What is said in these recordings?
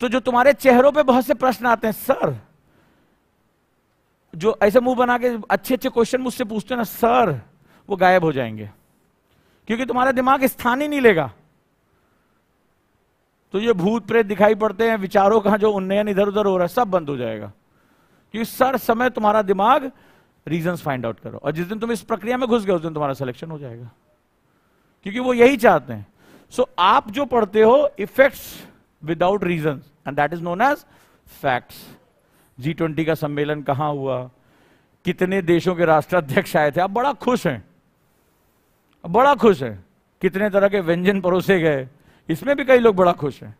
तो जो तुम्हारे चेहरों पे बहुत से प्रश्न आते हैं सर जो ऐसे मुंह बना के अच्छे अच्छे क्वेश्चन मुझसे पूछते हैं ना सर वो गायब हो जाएंगे क्योंकि तुम्हारा दिमाग स्थान ही नहीं लेगा तो ये भूत प्रेत दिखाई पड़ते हैं विचारों का जो उन्नयन इधर उधर हो रहा है सब बंद हो जाएगा क्योंकि सर समय तुम्हारा दिमाग रीजंस फाइंड आउट करो और जिस दिन तुम इस प्रक्रिया में घुस गए उस दिन तुम्हारा सिलेक्शन हो जाएगा क्योंकि वो यही चाहते हैं सो so, आप जो पढ़ते हो effects reason and that is known as as G twenty का सम्मेलन कहाँ हुआ कितने देशों के राष्ट्राध्यक्ष आए थे आप बड़ा खुश हैं बड़ा खुश हैं कितने तरह के व्यंजन परोसे गए इसमें भी कई लोग बड़ा खुश हैं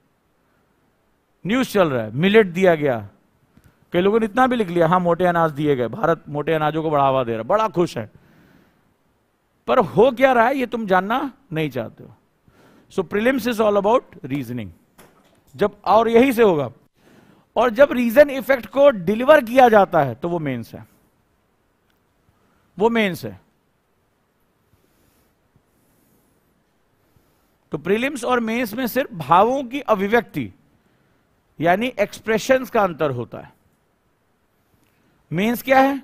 न्यूज चल रहा है मिलेट दिया गया कई लोगों ने इतना भी लिख लिया हाँ मोटे अनाज दिए गए भारत मोटे अनाजों को बढ़ावा दे रहा बड़ा खुश है पर हो क्या रहा है ये तुम जानना नहीं चाहते हो so prelims is all about reasoning जब और यही से होगा और जब रीजन इफेक्ट को डिलीवर किया जाता है तो वो मेंस है वो मेंस है तो प्रीलिम्स और मेंस में सिर्फ भावों की अभिव्यक्ति यानी एक्सप्रेशंस का अंतर होता है मेंस क्या है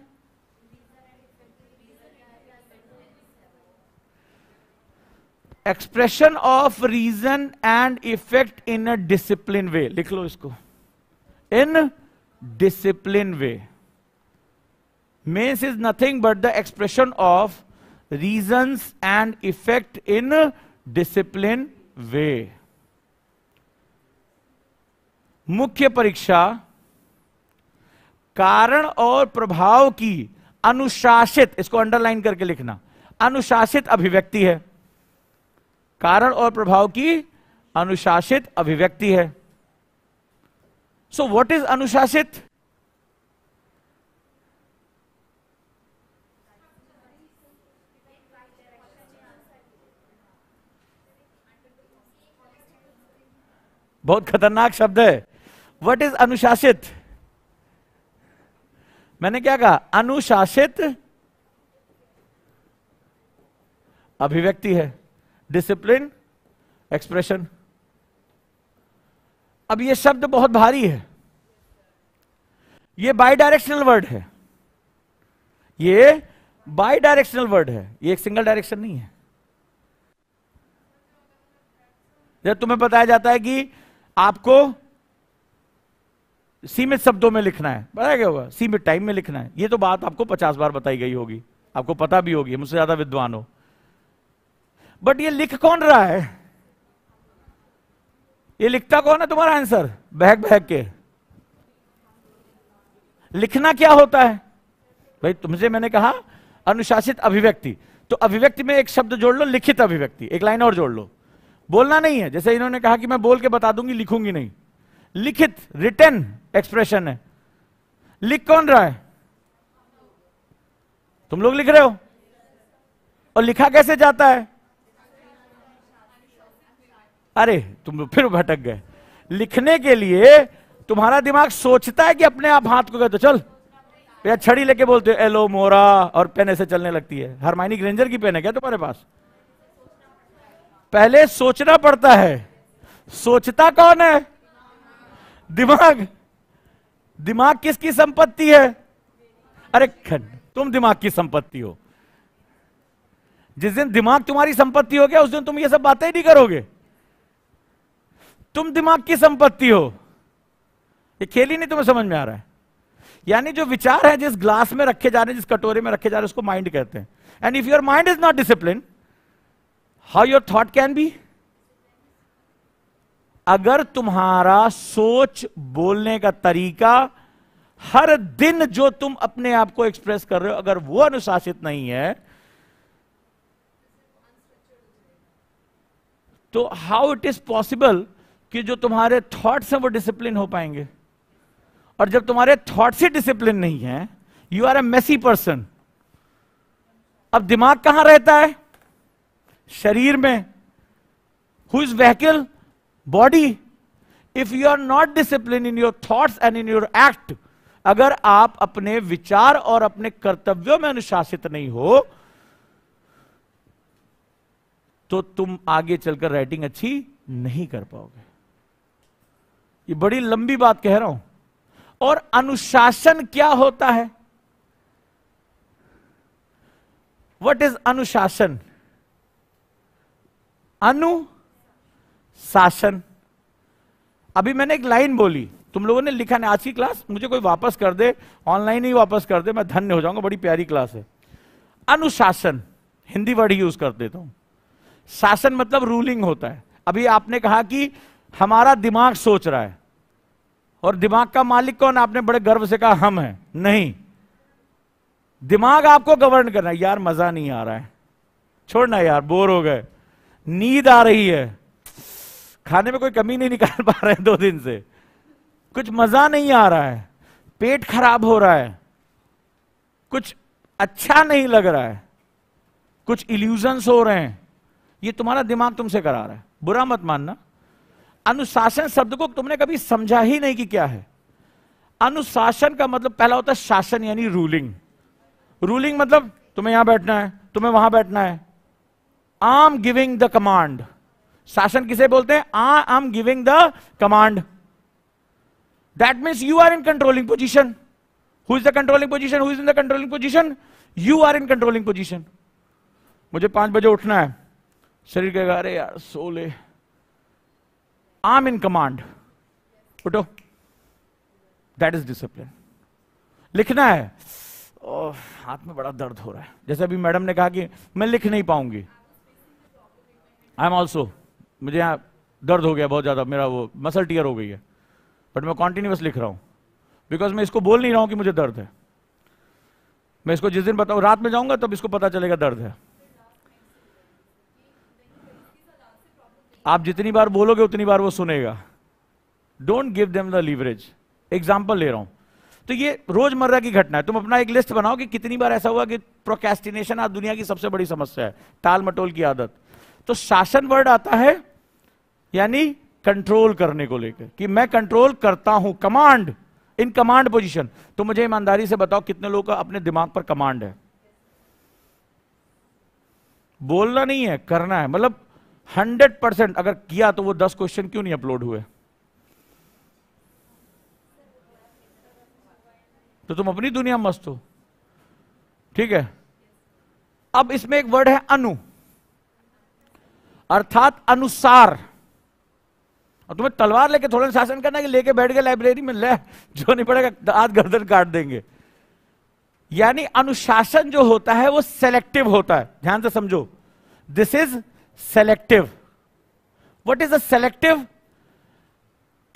expression of reason and effect in a discipline way लिख लो इसको in discipline way mains is nothing but the expression of reason and effect in discipline way मुख्य परीक्षा कारण और प्रभाव की अनुशासित इसको अंडरलाइन करके लिखना अनुशासित अभिव्यक्ति है कारण और प्रभाव की अनुशासित अभिव्यक्ति है सो व्हाट इज अनुशासित बहुत खतरनाक शब्द है व्हाट इज अनुशासित मैंने क्या कहा अनुशासित अभिव्यक्ति है डिसिप्लिन एक्सप्रेशन अब ये शब्द बहुत भारी है ये बाई डायरेक्शनल वर्ड है ये बाई डायरेक्शनल वर्ड है ये एक सिंगल डायरेक्शन नहीं है जब तुम्हें बताया जाता है कि आपको सीमित शब्दों में लिखना है बताया क्या होगा सीमित टाइम में लिखना है ये तो बात आपको पचास बार बताई गई होगी आपको पता भी होगी मुझसे ज्यादा विद्वान हो बट ये लिख कौन रहा है ये लिखता कौन है तुम्हारा आंसर बहक बहक के लिखना क्या होता है भाई तुमसे मैंने कहा अनुशासित अभिव्यक्ति तो अभिव्यक्ति में एक शब्द जोड़ लो लिखित अभिव्यक्ति एक लाइन और जोड़ लो बोलना नहीं है जैसे इन्होंने कहा कि मैं बोल के बता दूंगी लिखूंगी नहीं लिखित रिटर्न एक्सप्रेशन है लिख कौन रहा है तुम लोग लिख रहे हो और लिखा कैसे जाता है अरे तुम फिर भटक गए लिखने के लिए तुम्हारा दिमाग सोचता है कि अपने आप हाथ को कहते चल या छड़ी लेके बोलते एलो मोरा और पेन ऐसे चलने लगती है हरमाइनी ग्रेंजर की पेन है क्या तुम्हारे पास पहले सोचना पड़ता है सोचता कौन है दिमाग दिमाग किसकी संपत्ति है अरे खन तुम दिमाग की संपत्ति हो जिस दिन दिमाग तुम्हारी संपत्ति हो गया उस दिन तुम ये सब बातें ही नहीं करोगे तुम दिमाग की संपत्ति हो ये खेल ही नहीं तुम्हें समझ में आ रहा है यानी जो विचार है जिस ग्लास में रखे जा रहे हैं जिस कटोरे में रखे जा रहे हैं उसको माइंड कहते हैं and if your mind is not discipline how your thought can be अगर तुम्हारा सोच बोलने का तरीका हर दिन जो तुम अपने आप को एक्सप्रेस कर रहे हो अगर वो अनुशासित नहीं है तो हाउ इट इज पॉसिबल कि जो तुम्हारे थॉट्स हैं वो डिसिप्लिन हो पाएंगे और जब तुम्हारे थॉट्स ही डिसिप्लिन नहीं है you are a messy person अब दिमाग कहां रहता है शरीर में who is vehicle body if you are not discipline in your thoughts and in your act अगर आप अपने विचार और अपने कर्तव्यों में अनुशासित नहीं हो तो तुम आगे चलकर राइटिंग अच्छी नहीं कर पाओगे ये बड़ी लंबी बात कह रहा हूं और अनुशासन क्या होता है वट इज अनुशासन अनुशासन अभी मैंने एक लाइन बोली तुम लोगों ने लिखा ना आज की क्लास मुझे कोई वापस कर दे ऑनलाइन ही वापस कर दे मैं धन्य हो जाऊंगा बड़ी प्यारी क्लास है अनुशासन हिंदी वर्ड यूज कर देता हूं शासन मतलब रूलिंग होता है अभी आपने कहा कि हमारा दिमाग सोच रहा है और दिमाग का मालिक कौन आपने बड़े गर्व से कहा हम है नहीं दिमाग आपको गवर्न करना यार मजा नहीं आ रहा है छोड़ना यार बोर हो गए नींद आ रही है खाने में कोई कमी नहीं निकाल पा रहे दो दिन से कुछ मजा नहीं आ रहा है पेट खराब हो रहा है कुछ अच्छा नहीं लग रहा है कुछ इल्यूजन्स हो रहे हैं ये तुम्हारा दिमाग तुमसे करा रहा है बुरा मत मानना अनुशासन शब्द को तुमने कभी समझा ही नहीं कि क्या है अनुशासन का मतलब पहला होता है शासन यानी रूलिंग रूलिंग मतलब तुम्हें यहां बैठना है तुम्हें वहां बैठना है आम गिविंग द कमांड शासन किसे बोलते हैं uh I'm giving the command that means you are in controlling position who is the controlling position who is in the controlling position you are in controlling position मुझे पांच बजे उठना है शरीर कहेगा अरे यार सो ले आम इन कमांड उठो दैट इज डिसिप्लिन लिखना है हाथ में बड़ा दर्द हो रहा है जैसे अभी मैडम ने कहा कि मैं लिख नहीं पाऊंगी आई एम ऑल्सो मुझे यहां दर्द हो गया बहुत ज़्यादा मेरा वो मसल टीयर हो गई है बट मैं कॉन्टिन्यूस लिख रहा हूं बिकॉज मैं इसको बोल नहीं रहा हूं कि मुझे दर्द है मैं इसको जिस दिन बताऊं रात में जाऊंगा तब इसको पता चलेगा दर्द है आप जितनी बार बोलोगे उतनी बार वो सुनेगा don't give them the leverage example ले रहा हूं तो ये रोजमर्रा की घटना है तुम अपना एक लिस्ट बनाओ कि कितनी बार ऐसा हुआ कि प्रोकेस्टिनेशन आज दुनिया की सबसे बड़ी समस्या है टाल मटोल की आदत तो शासन वर्ड आता है यानी कंट्रोल करने को लेकर कि मैं कंट्रोल करता हूं कमांड इन कमांड पोजीशन तो मुझे ईमानदारी से बताओ कितने लोगों का अपने दिमाग पर कमांड है बोलना नहीं है करना है मतलब हंड्रेड परसेंट अगर किया तो वो दस क्वेश्चन क्यों नहीं अपलोड हुए तो तुम अपनी दुनिया मस्त हो ठीक है अब इसमें एक वर्ड है अनु अर्थात अनुसार और तुम्हें तलवार लेके थोड़ा शासन करना कि लेके बैठ गए लाइब्रेरी में ले जो नहीं पड़ेगा आज गर्दन काट देंगे यानी अनुशासन जो होता है वो सेलेक्टिव होता है ध्यान से समझो this is selective what is a selective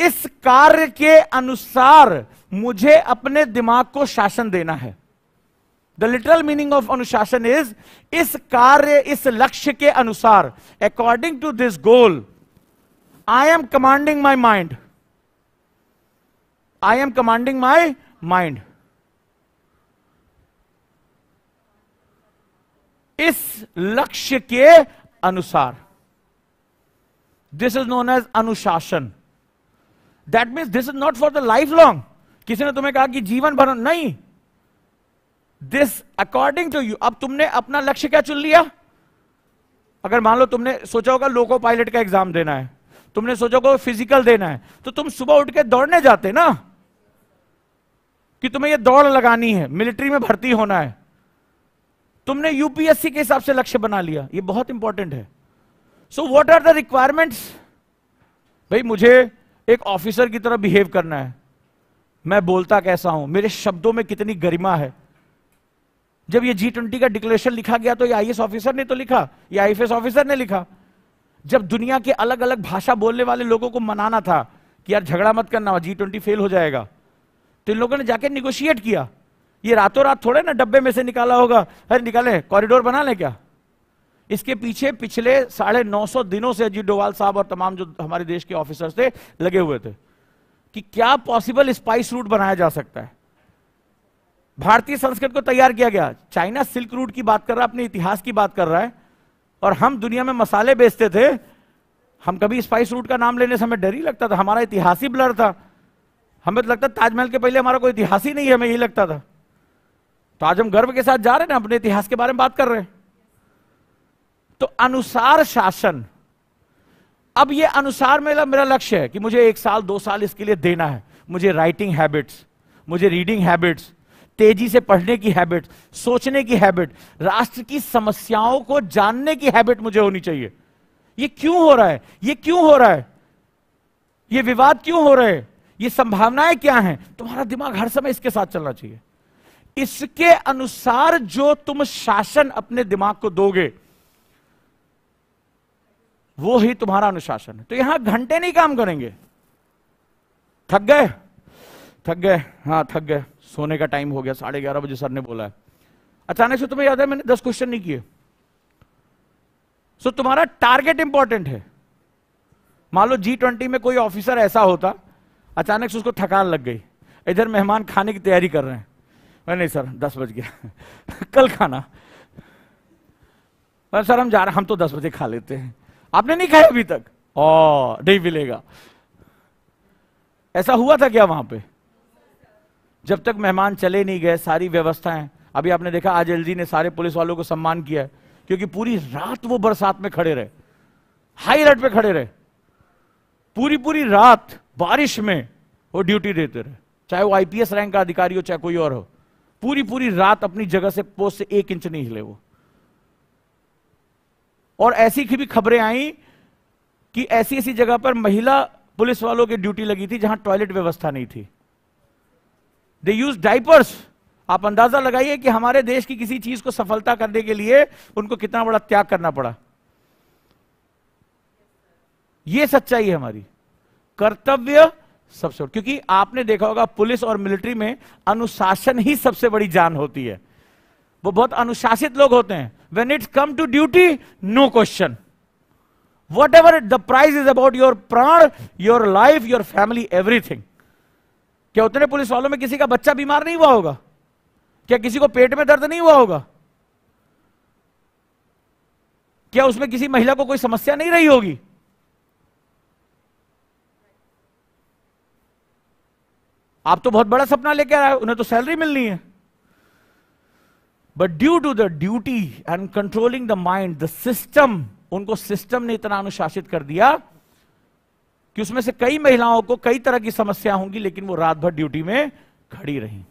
इस कार्य के अनुसार मुझे अपने दिमाग को शासन देना है द लिटरल मीनिंग ऑफ अनुशासन इज इस कार्य इस लक्ष्य के अनुसार according to this goal I am commanding my mind I am commanding my mind इस लक्ष्य के अनुसार दिस इज नोन एज अनुशासन that means this is not for the life long किसी ने तुम्हें कहा कि जीवन भर नहीं दिस अकॉर्डिंग टू यू अब तुमने अपना लक्ष्य क्या चुन लिया अगर मान लो तुमने सोचा होगा लोको पायलट का एग्जाम देना है तुमने सोचा होगा फिजिकल देना है तो तुम सुबह उठ के दौड़ने जाते ना कि तुम्हें यह दौड़ लगानी है मिलिट्री में भर्ती होना है तुमने यूपीएससी के हिसाब से लक्ष्य बना लिया ये बहुत इंपॉर्टेंट है so what are the requirements भाई मुझे एक ऑफिसर की तरह बिहेव करना है मैं बोलता कैसा हूं मेरे शब्दों में कितनी गरिमा है जब ये जी ट्वेंटी का डिक्लेरेशन लिखा गया तो ये आईएएस ऑफिसर ने तो लिखा ये आईएफएस ऑफिसर ने लिखा जब दुनिया के अलग अलग भाषा बोलने वाले लोगों को मनाना था कि यार झगड़ा मत करना जी ट्वेंटी फेल हो जाएगा तो इन लोगों ने जाके निगोशिएट किया ये रातों रात थोड़े ना डब्बे में से निकाला होगा अरे निकाले कॉरिडोर बना ले क्या इसके पीछे पिछले साढ़े नौ सौ दिनों से अजीत डोवाल साहब और तमाम जो हमारे देश के ऑफिसर्स थे लगे हुए थे कि क्या पॉसिबल स्पाइस रूट बनाया जा सकता है भारतीय संस्कृत को तैयार किया गया चाइना सिल्क रूट की बात कर रहा है अपने इतिहास की बात कर रहा है और हम दुनिया में मसाले बेचते थे हम कभी स्पाइस रूट का नाम लेने से हमें डर ही लगता था हमारा इतिहास ही ब्लर था हमें तो लगता ताजमहल के पहले हमारा कोई इतिहास ही नहीं है हमें यही लगता था तो आज हम गर्व के साथ जा रहे हैं ना अपने इतिहास के बारे में बात कर रहे हैं तो अनुसार शासन अब ये अनुसार मेरा मेरा लक्ष्य है कि मुझे एक साल दो साल इसके लिए देना है मुझे राइटिंग हैबिट्स मुझे रीडिंग हैबिट्स तेजी से पढ़ने की हैबिट सोचने की हैबिट राष्ट्र की समस्याओं को जानने की हैबिट मुझे होनी चाहिए ये क्यों हो रहा है ये क्यों हो रहा है ये विवाद क्यों हो रहे हैं ये संभावनाएं क्या हैं तुम्हारा दिमाग हर समय इसके साथ चलना चाहिए इसके अनुसार जो तुम शासन अपने दिमाग को दोगे वो ही तुम्हारा अनुशासन है तो यहां घंटे नहीं काम करेंगे थक गए थक गए हाँ थक गए सोने का टाइम हो गया साढ़े ग्यारह बजे सर ने बोला है अचानक से तुम्हें याद है मैंने दस क्वेश्चन नहीं किए सो तुम्हारा टारगेट इंपॉर्टेंट है मान लो जी ट्वेंटी में कोई ऑफिसर ऐसा होता अचानक से उसको थकान लग गई इधर मेहमान खाने की तैयारी कर रहे हैं नहीं सर दस बज गया कल खाना मैं सर हम जा रहे हम तो दस बजे खा लेते हैं आपने नहीं खाया अभी तक ओ नहीं मिलेगा ऐसा हुआ था क्या वहां पे जब तक मेहमान चले नहीं गए सारी व्यवस्थाएं अभी आपने देखा आज एलजी ने सारे पुलिस वालों को सम्मान किया है क्योंकि पूरी रात वो बरसात में खड़े रहे हाई अलर्ट पे खड़े रहे पूरी पूरी रात बारिश में वो ड्यूटी देते रहे चाहे वो आईपीएस रैंक का अधिकारी हो चाहे कोई और हो पूरी पूरी रात अपनी जगह से पोस्ट से एक इंच नहीं हिले वो और ऐसी की भी खबरें आई कि ऐसी ऐसी जगह पर महिला पुलिस वालों की ड्यूटी लगी थी जहां टॉयलेट व्यवस्था नहीं थी दे यूज डाइपर्स आप अंदाजा लगाइए कि हमारे देश की किसी चीज को सफलता करने के लिए उनको कितना बड़ा त्याग करना पड़ा यह सच्चाई है हमारी कर्तव्य सबसे क्योंकि आपने देखा होगा पुलिस और मिलिट्री में अनुशासन ही सबसे बड़ी जान होती है वो बहुत अनुशासित लोग होते हैं when it's come to duty no question whatever the price is about your प्राण your life your family everything क्या उतने पुलिस वालों में किसी का बच्चा बीमार नहीं हुआ होगा क्या किसी को पेट में दर्द नहीं हुआ होगा क्या उसमें किसी महिला को कोई समस्या नहीं रही होगी आप तो बहुत बड़ा सपना लेकर आए उन्हें तो सैलरी मिलनी है but due to the duty and controlling the mind the system उनको सिस्टम ने इतना अनुशासित कर दिया कि उसमें से कई महिलाओं को कई तरह की समस्या होंगी लेकिन वो रात भर ड्यूटी में खड़ी रही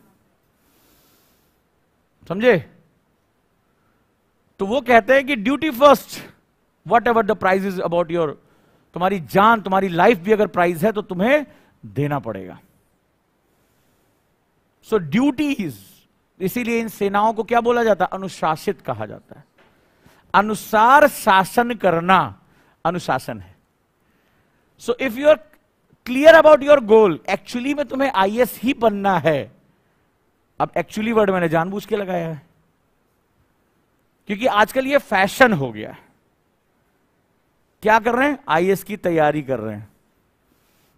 समझे तो वो कहते हैं कि duty first whatever the price is about your तुम्हारी जान तुम्हारी लाइफ भी अगर प्राइज है तो तुम्हें देना पड़ेगा सो ड्यूटीज इसीलिए इन सेनाओं को क्या बोला जाता है अनुशासित कहा जाता है अनुसार शासन करना अनुशासन है so if you are clear about your goal actually में तुम्हें आईएएस ही बनना है अब एक्चुअली वर्ड मैंने जानबूझ के लगाया है क्योंकि आजकल ये फैशन हो गया है क्या कर रहे हैं आईएएस की तैयारी कर रहे हैं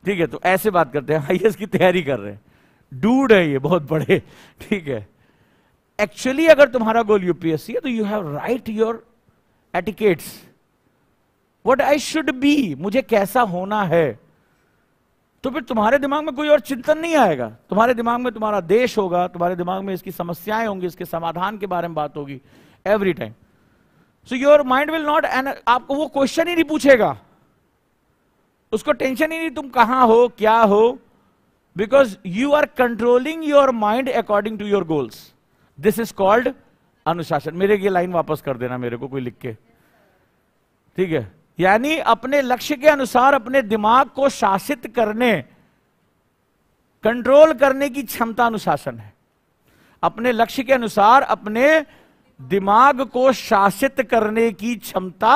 ठीक है तो ऐसे बात करते हैं आईएएस की तैयारी कर रहे हैं डूड है ये बहुत बड़े ठीक है एक्चुअली अगर तुम्हारा गोल यूपीएससी है तो you have write your etiquettes what I should be मुझे कैसा होना है तो फिर तुम्हारे दिमाग में कोई और चिंतन नहीं आएगा तुम्हारे दिमाग में तुम्हारा देश होगा तुम्हारे दिमाग में इसकी समस्याएं होंगी इसके समाधान के बारे में बात होगी every time so your mind will not end आपको वो क्वेश्चन ही नहीं पूछेगा उसको टेंशन ही नहीं तुम कहां हो क्या हो because you are controlling your mind according to your goals. This is called अनुशासन मेरे ये लाइन वापस कर देना मेरे को कोई लिख के ठीक है यानी अपने लक्ष्य के अनुसार अपने दिमाग को शासित करने कंट्रोल करने की क्षमता अनुशासन है अपने लक्ष्य के अनुसार अपने दिमाग को शासित करने की क्षमता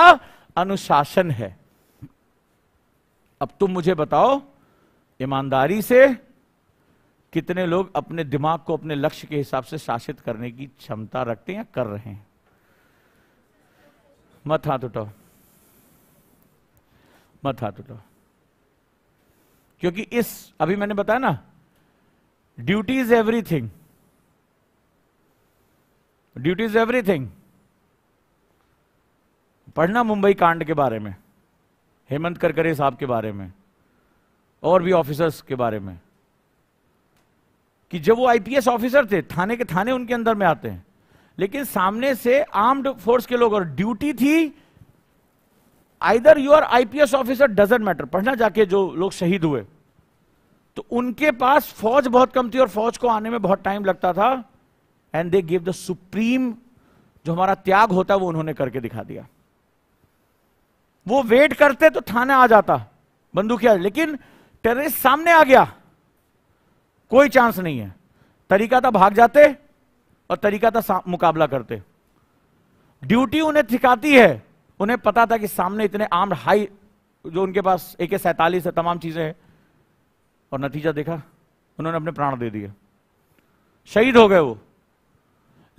अनुशासन है अब तुम मुझे बताओ ईमानदारी से कितने लोग अपने दिमाग को अपने लक्ष्य के हिसाब से शासित करने की क्षमता रखते हैं या कर रहे हैं मत हाथ उठाओ मत हाथ उठाओ क्योंकि इस अभी मैंने बताया ना duty is everything duty is everything पढ़ना मुंबई कांड के बारे में हेमंत करकरे साहब के बारे में और भी ऑफिसर्स के बारे में कि जब वो आईपीएस ऑफिसर थे थाने के थाने उनके अंदर में आते हैं लेकिन सामने से आर्म्ड फोर्स के लोग और ड्यूटी थी either you're IPS officer doesn't matter पढ़ना जाके जो लोग शहीद हुए तो उनके पास फौज बहुत कम थी और फौज को आने में बहुत टाइम लगता था and they give the supreme जो हमारा त्याग होता है वो उन्होंने करके दिखा दिया वो वेट करते तो थाने आ जाता बंदूकिया लेकिन टेररिस्ट सामने आ गया कोई चांस नहीं है तरीका था भाग जाते और तरीका था मुकाबला करते ड्यूटी उन्हें थिकाती है उन्हें पता था कि सामने इतने आम हाई जो उनके पास ए के सैतालीस है तमाम चीजें हैं और नतीजा देखा उन्होंने अपने प्राण दे दिए शहीद हो गए वो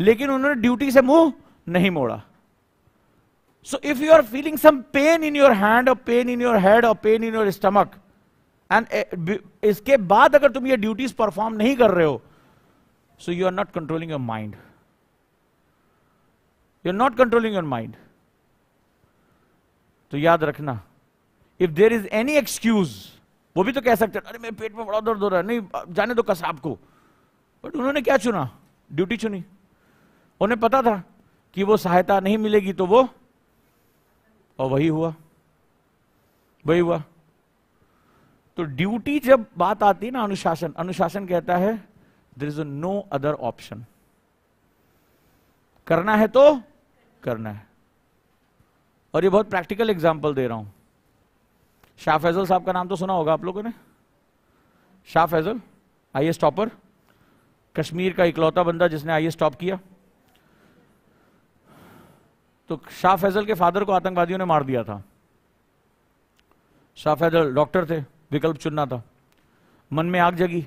लेकिन उन्होंने ड्यूटी से मुंह नहीं मोड़ा so if you are feeling some pain in your hand और पेन इन योर हेड और pain in your stomach and eh, इसके बाद अगर तुम ये ड्यूटीज परफॉर्म नहीं कर रहे हो so you are not controlling your mind you are not controlling your mind तो याद रखना if there is any excuse वो भी तो कह सकते अरे मेरे पेट में बड़ा दर्द हो रहा है नहीं जाने दो कसाब को बट उन्होंने क्या चुना ड्यूटी चुनी उन्हें पता था कि वो सहायता नहीं मिलेगी तो वो और वही हुआ वही हुआ तो ड्यूटी जब बात आती है ना अनुशासन अनुशासन कहता है there is no other option करना है तो करना है और ये बहुत प्रैक्टिकल एग्जाम्पल दे रहा हूं शाह फैजल साहब का नाम तो सुना होगा आप लोगों ने Shah Faesal I S topper Kashmir का इकलौता बंदा जिसने आई एस टॉप किया तो शाह फैजल के फादर को आतंकवादियों ने मार दिया था शाह फैजल डॉक्टर थे विकल्प चुनना था मन में आग जगी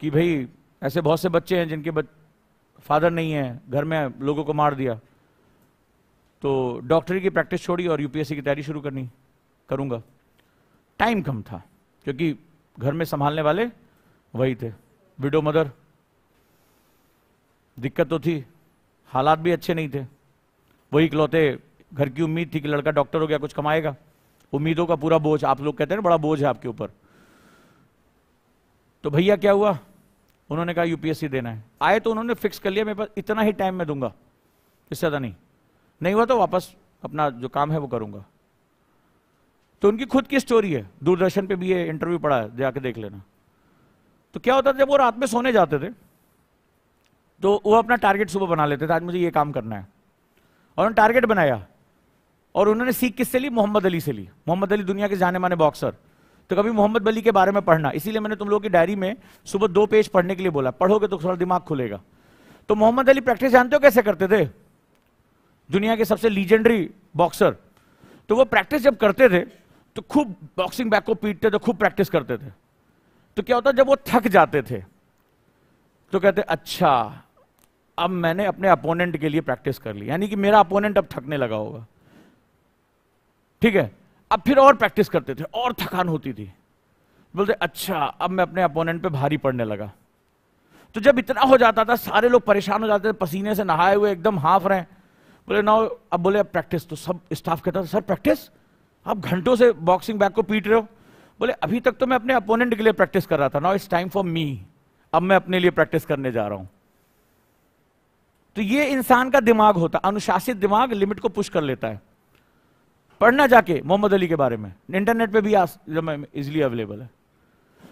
कि भाई ऐसे बहुत से बच्चे हैं जिनके बच... फादर नहीं है घर में लोगों को मार दिया तो डॉक्टरी की प्रैक्टिस छोड़ी और यूपीएससी की तैयारी शुरू करनी करूँगा टाइम कम था क्योंकि घर में संभालने वाले वही थे विडो मदर दिक्कत तो थी हालात भी अच्छे नहीं थे वही इकलौते घर की उम्मीद थी कि लड़का डॉक्टर हो गया कुछ कमाएगा उम्मीदों का पूरा बोझ आप लोग कहते हैं बड़ा बोझ है आपके ऊपर तो भैया क्या हुआ उन्होंने कहा यूपीएससी देना है आए तो उन्होंने फिक्स कर लिया मेरे पास इतना ही टाइम मैं दूंगा इससे ज़्यादा नहीं नहीं हुआ तो वापस अपना जो काम है वो करूंगा तो उनकी खुद की स्टोरी है दूरदर्शन पे भी ये इंटरव्यू पड़ा है जाके देख लेना तो क्या होता था जब वो रात में सोने जाते थे तो वो अपना टारगेट सुबह बना लेते थे आज मुझे ये काम करना है और उन्होंने टारगेट बनाया और उन्होंने सीख किससे ली मोहम्मद अली से ली मोहम्मद अली दुनिया के जाने माने बॉक्सर तो कभी मोहम्मद अली के बारे में पढ़ना इसीलिए मैंने तुम लोगों की डायरी में सुबह दो पेज पढ़ने के लिए बोला पढ़ोगे तो थोड़ा दिमाग खुलेगा तो मोहम्मद अली प्रैक्टिस जानते हो कैसे करते थे दुनिया के सबसे लीजेंडरी बॉक्सर तो वो प्रैक्टिस जब करते थे तो खूब बॉक्सिंग बैग को पीटते थे खूब प्रैक्टिस करते थे तो क्या होता जब वो थक जाते थे तो कहते अच्छा अब मैंने अपने अपोनेंट के लिए प्रैक्टिस कर ली यानी कि मेरा अपोनेंट अब थकने लगा होगा ठीक है अब फिर और प्रैक्टिस करते थे और थकान होती थी बोलते अच्छा अब मैं अपने अपोनेंट पे भारी पड़ने लगा तो जब इतना हो जाता था सारे लोग परेशान हो जाते थे पसीने से नहाए हुए एकदम हाफ रहे बोले ना अब बोले अब प्रैक्टिस तो सब स्टाफ कहता था सर प्रैक्टिस आप घंटों से बॉक्सिंग बैग को पीट रहे हो बोले अभी तक तो मैं अपने अपोनेंट के लिए प्रैक्टिस कर रहा था now it's time for me अब मैं अपने लिए प्रैक्टिस करने जा रहा हूं तो ये इंसान का दिमाग होता अनुशासित दिमाग लिमिट को पुश कर लेता है पढ़ना जाके मोहम्मद अली के बारे में इंटरनेट पे भी इजिली अवेलेबल है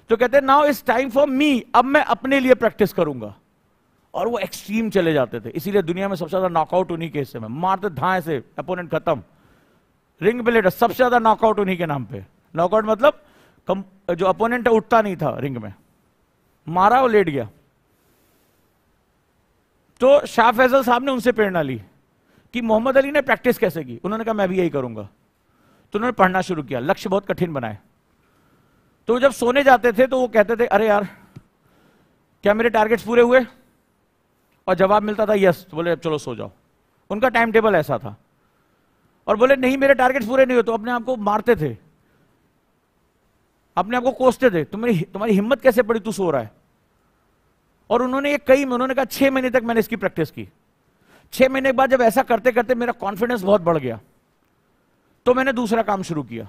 तो कहते हैं now is time for me अब मैं अपने लिए प्रैक्टिस करूंगा और वो एक्सट्रीम चले जाते थे इसीलिए दुनिया में सबसे ज्यादा नॉकआउट उन्हीं के हिस्से में मारते धाए से अपोनेंट खत्म रिंग लेटर सबसे ज्यादा नॉकआउट उन्हीं के नाम पे नॉकआउट मतलब कम, जो अपोनेंट उठता नहीं था रिंग में मारा और लेट गया तो शाह फैजल साहब ने उनसे प्रेरणा ली कि मोहम्मद अली ने प्रैक्टिस कैसे की उन्होंने कहा मैं भी यही करूंगा तो उन्होंने पढ़ना शुरू किया लक्ष्य बहुत कठिन बनाए तो जब सोने जाते थे तो वो कहते थे अरे यार क्या मेरे टारगेट्स पूरे हुए और जवाब मिलता था यस तो बोले अब चलो सो जाओ उनका टाइम टेबल ऐसा था और बोले नहीं मेरे टारगेट्स पूरे नहीं हुए तो अपने आप को मारते थे अपने आप को कोसते थे तुम्हारी तुम्हारी हिम्मत कैसे पड़ी तू सो रहा है और उन्होंने ये कई उन्होंने कहा छह महीने तक मैंने इसकी प्रैक्टिस की छह महीने के बाद जब ऐसा करते करते मेरा कॉन्फिडेंस बहुत बढ़ गया तो मैंने दूसरा काम शुरू किया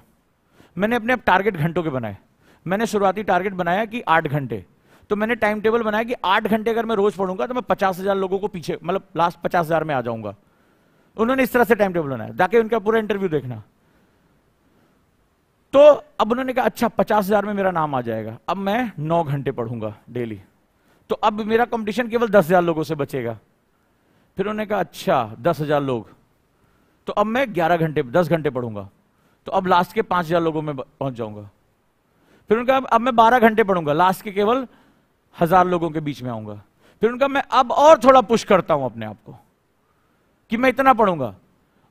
मैंने अपने अब टारगेट घंटों के बनाए मैंने शुरुआती टारगेट बनाया कि आठ घंटे तो मैंने टाइम टेबल बनाया कि आठ घंटे अगर मैं रोज पढ़ूंगा तो मैं पचास हजार लोगों को पीछे मतलब लास्ट पचास हजार में आ जाऊंगा उन्होंने इस तरह से टाइम टेबल बनाया जाके उनका पूरा इंटरव्यू देखना तो अब उन्होंने कहा अच्छा पचास हजार में मेरा नाम आ जाएगा अब मैं नौ घंटे पढ़ूंगा डेली तो अब मेरा कंपटीशन केवल दस हजार लोगों से बचेगा फिर उन्होंने कहा अच्छा दस हजार लोग तो अब मैं ग्यारह घंटे दस घंटे पढ़ूंगा तो अब लास्ट के पांच हजार लोगों में पहुंच जाऊंगा फिर उनका अब मैं बारह घंटे पढ़ूंगा लास्ट के केवल हजार लोगों के बीच में आऊंगा फिर उनका मैं अब और थोड़ा पुश करता हूं अपने आप को कि मैं इतना पढ़ूंगा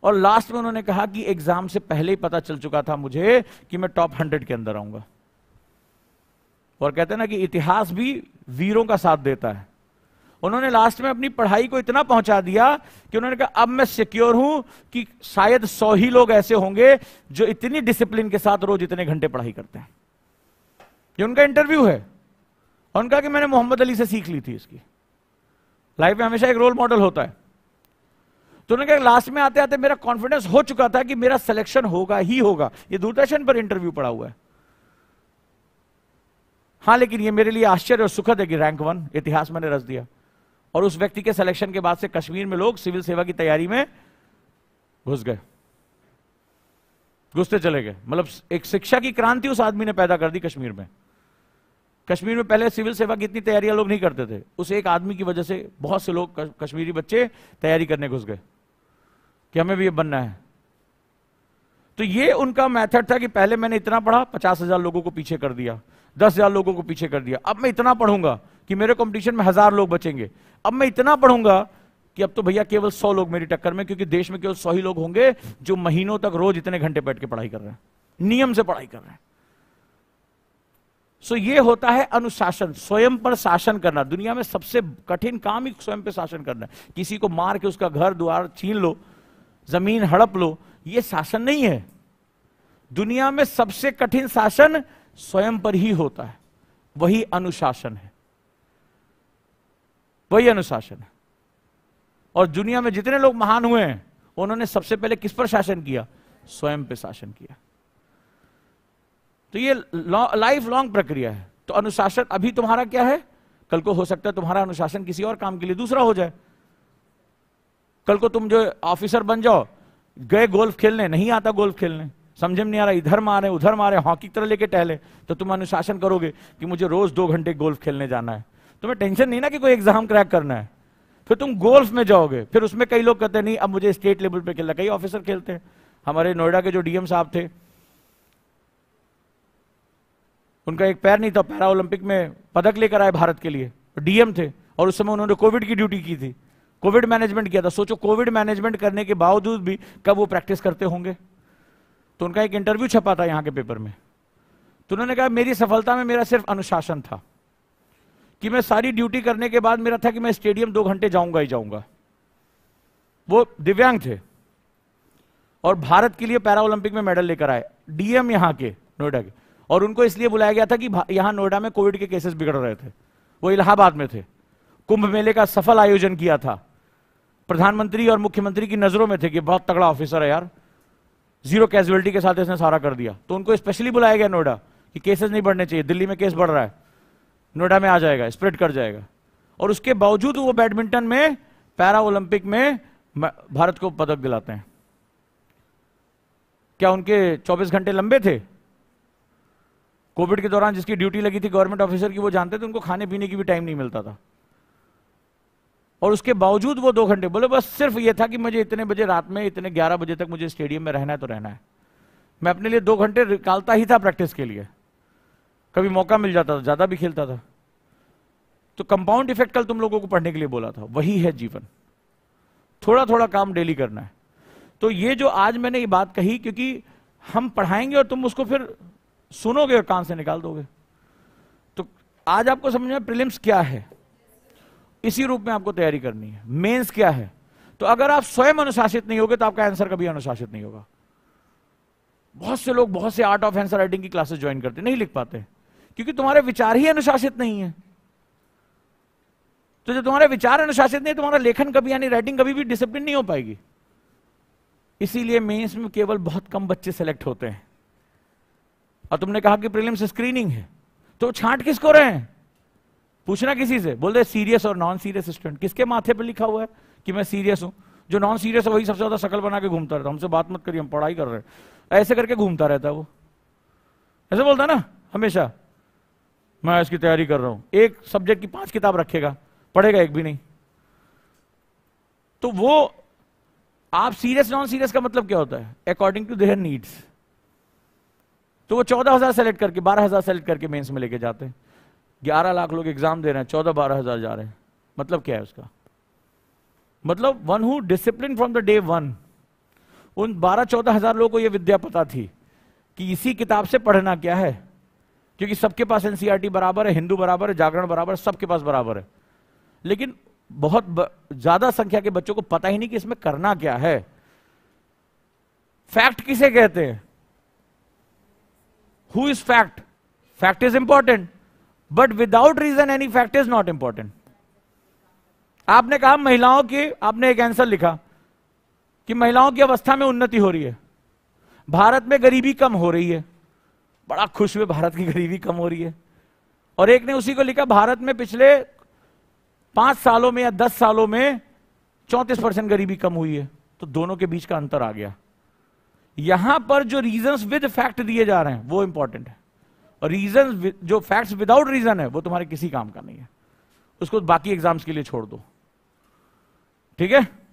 और लास्ट में उन्होंने कहा कि एग्जाम से पहले ही पता चल चुका था मुझे कि मैं टॉप हंड्रेड के अंदर आऊंगा और कहते हैं ना कि इतिहास भी वीरों का साथ देता है उन्होंने लास्ट में अपनी पढ़ाई को इतना पहुंचा दिया कि उन्होंने कहा अब मैं सिक्योर हूं कि शायद सौ ही लोग ऐसे होंगे जो इतनी डिसिप्लिन के साथ रोज इतने घंटे पढ़ाई करते हैं ये उनका इंटरव्यू है उनका कि मैंने मोहम्मद अली से सीख ली थी इसकी लाइफ में हमेशा एक रोल मॉडल होता है तो उन्होंने कहा लास्ट में आते आते मेरा कॉन्फिडेंस हो चुका था कि मेरा सिलेक्शन होगा ही होगा ये दूरदर्शन पर इंटरव्यू पड़ा हुआ है हाँ लेकिन ये मेरे लिए आश्चर्य और सुखद है कि रैंक वन इतिहास मैंने रच दिया और उस व्यक्ति के सिलेक्शन के बाद से कश्मीर में लोग सिविल सेवा की तैयारी में घुस गए घुसते चले गए मतलब एक शिक्षा की क्रांति उस आदमी ने पैदा कर दी कश्मीर में कश्मीर में पहले सिविल सेवा की इतनी तैयारियां लोग नहीं करते थे उस एक आदमी की वजह से बहुत से लोग कश्मीरी बच्चे तैयारी करने घुस गए कि हमें भी ये बनना है तो ये उनका मेथड था कि पहले मैंने इतना पढ़ा पचास हजार लोगों को पीछे कर दिया दस हजार लोगों को पीछे कर दिया अब मैं इतना पढ़ूंगा कि मेरे कंपटीशन में हजार लोग बचेंगे अब मैं इतना पढ़ूंगा कि अब तो भैया केवल सौ लोग मेरी टक्कर में क्योंकि देश में केवल सौ ही लोग होंगे जो महीनों तक रोज इतने घंटे बैठ के पढ़ाई कर रहे हैं नियम से पढ़ाई कर रहे हैं सो ये होता है अनुशासन स्वयं पर शासन करना दुनिया में सबसे कठिन काम ही स्वयं पर शासन करना है किसी को मार के उसका घर द्वार छीन लो जमीन हड़प लो ये शासन नहीं है दुनिया में सबसे कठिन शासन स्वयं पर ही होता है वही अनुशासन है वही अनुशासन है और दुनिया में जितने लोग महान हुए हैं उन्होंने सबसे पहले किस पर शासन किया स्वयं पे शासन किया तो ये लाइफ लॉन्ग प्रक्रिया है तो अनुशासन अभी तुम्हारा क्या है कल को हो सकता है तुम्हारा अनुशासन किसी और काम के लिए दूसरा हो जाए कल को तुम जो ऑफिसर बन जाओ गए गोल्फ खेलने नहीं आता गोल्फ खेलने समझ में नहीं आ रहा इधर मारे उधर मारे हॉकी तरह लेके टहले तो तुम अनुशासन करोगे कि मुझे रोज दो घंटे गोल्फ खेलने जाना है तुम्हें टेंशन नहीं ना कि कोई एग्जाम क्रैक करना है फिर तुम गोल्फ में जाओगे फिर उसमें कई लोग कहते नहीं अब मुझे स्टेट लेवल पे खेलना कई ऑफिसर खेलते हैं हमारे नोएडा के जो डीएम साहब थे उनका एक पैर नहीं था पैरा ओलंपिक में पदक लेकर आए भारत के लिए डीएम थे और उस समय उन्होंने कोविड की ड्यूटी की थी कोविड मैनेजमेंट किया था सोचो कोविड मैनेजमेंट करने के बावजूद भी कब वो प्रैक्टिस करते होंगे तो उनका एक इंटरव्यू छपा था यहाँ के पेपर में तो उन्होंने कहा मेरी सफलता में मेरा सिर्फ अनुशासन था कि मैं सारी ड्यूटी करने के बाद मेरा था कि मैं स्टेडियम दो घंटे जाऊंगा ही जाऊंगा वो दिव्यांग थे और भारत के लिए पैरा ओलंपिक में मेडल लेकर आए डीएम यहां के नोएडा के और उनको इसलिए बुलाया गया था कि यहां नोएडा में कोविड के केसेस बिगड़ रहे थे वो इलाहाबाद में थे कुंभ मेले का सफल आयोजन किया था प्रधानमंत्री और मुख्यमंत्री की नजरों में थे कि बहुत तगड़ा ऑफिसर है यार जीरो कैजुअलिटी के साथ इसने सारा कर दिया तो उनको स्पेशली बुलाया गया नोएडा कि केसेस नहीं बढ़ने चाहिए दिल्ली में केस बढ़ रहा है नोएडा में आ जाएगा स्प्रेड कर जाएगा और उसके बावजूद वो बैडमिंटन में पैरा ओलंपिक में भारत को पदक दिलाते हैं क्या उनके 24 घंटे लंबे थे कोविड के दौरान जिसकी ड्यूटी लगी थी गवर्नमेंट ऑफिसर की वो जानते थे उनको खाने पीने की भी टाइम नहीं मिलता था और उसके बावजूद वो दो घंटे बोले बस सिर्फ ये था कि मुझे इतने बजे रात में इतने ग्यारह बजे तक मुझे स्टेडियम में रहना है तो रहना है मैं अपने लिए दो घंटे निकालता ही था प्रैक्टिस के लिए कभी मौका मिल जाता था ज्यादा भी खेलता था तो कंपाउंड इफेक्ट कल तुम लोगों को पढ़ने के लिए बोला था वही है जीवन थोड़ा थोड़ा काम डेली करना है तो ये जो आज मैंने ये बात कही क्योंकि हम पढ़ाएंगे और तुम उसको फिर सुनोगे और कान से निकाल दोगे तो आज आपको समझ में प्रिलिम्स क्या है इसी रूप में आपको तैयारी करनी है मेंस क्या है तो अगर आप स्वयं अनुशासित नहीं होगे तो आपका आंसर कभी अनुशासित नहीं होगा बहुत से लोग बहुत से आर्ट ऑफ आंसर राइटिंग की क्लासेस ज्वाइन करते नहीं लिख पाते क्योंकि तुम्हारे विचार ही अनुशासित नहीं है तो जब तुम्हारे विचार अनुशासित नहीं तुम्हारा लेखन कभी यानी राइटिंग कभी भी डिसिप्लिन नहीं हो पाएगी इसीलिए मेंस में केवल बहुत कम बच्चे सेलेक्ट होते हैं और तुमने कहा कि प्रीलिम्स स्क्रीनिंग है तो छांट किसको रहे हैं पूछना किसी से बोल रहे सीरियस और नॉन सीरियस स्टूडेंट किसके माथे पर लिखा हुआ है कि मैं सीरियस हूं जो नॉन सीरियस है वही सबसे ज्यादा सकल बना के घूमता रहता हमसे बात मत करिए हम पढ़ाई कर रहे हैं ऐसे करके घूमता रहता है वो ऐसे बोलता ना हमेशा मैं इसकी तैयारी कर रहा हूं एक सब्जेक्ट की पांच किताब रखेगा पढ़ेगा एक भी नहीं तो वो आप सीरियस नॉन सीरियस का मतलब क्या होता है अकॉर्डिंग टू देयर नीड्स तो वो चौदह हजार सेलेक्ट करके बारह हजार सेलेक्ट करके मेंस में लेके जाते हैं ग्यारह लाख लोग एग्जाम दे रहे हैं चौदह बारह हजार जा रहे हैं मतलब क्या है उसका मतलब one who discipline from the day one उन बारह चौदह हजार लोगों को यह विद्या पता थी कि इसी किताब से पढ़ना क्या है क्योंकि सबके पास एनसीईआरटी e बराबर है हिंदू बराबर है जागरण बराबर सबके पास बराबर है लेकिन बहुत ज्यादा संख्या के बच्चों को पता ही नहीं कि इसमें करना क्या है फैक्ट किसे कहते हैं who is fact fact is important but without reason any fact is not important आपने कहा महिलाओं की आपने एक आंसर लिखा कि महिलाओं की अवस्था में उन्नति हो रही है भारत में गरीबी कम हो रही है बड़ा खुश हुए भारत की गरीबी कम हो रही है और एक ने उसी को लिखा भारत में पिछले पांच सालों में या दस सालों में चौंतीस परसेंट गरीबी कम हुई है तो दोनों के बीच का अंतर आ गया यहां पर जो रीजन विद फैक्ट दिए जा रहे हैं वो इंपॉर्टेंट है और रीजन जो फैक्ट्स विदाउट रीजन है वो तुम्हारे किसी काम का नहीं है उसको बाकी एग्जाम्स के लिए छोड़ दो ठीक है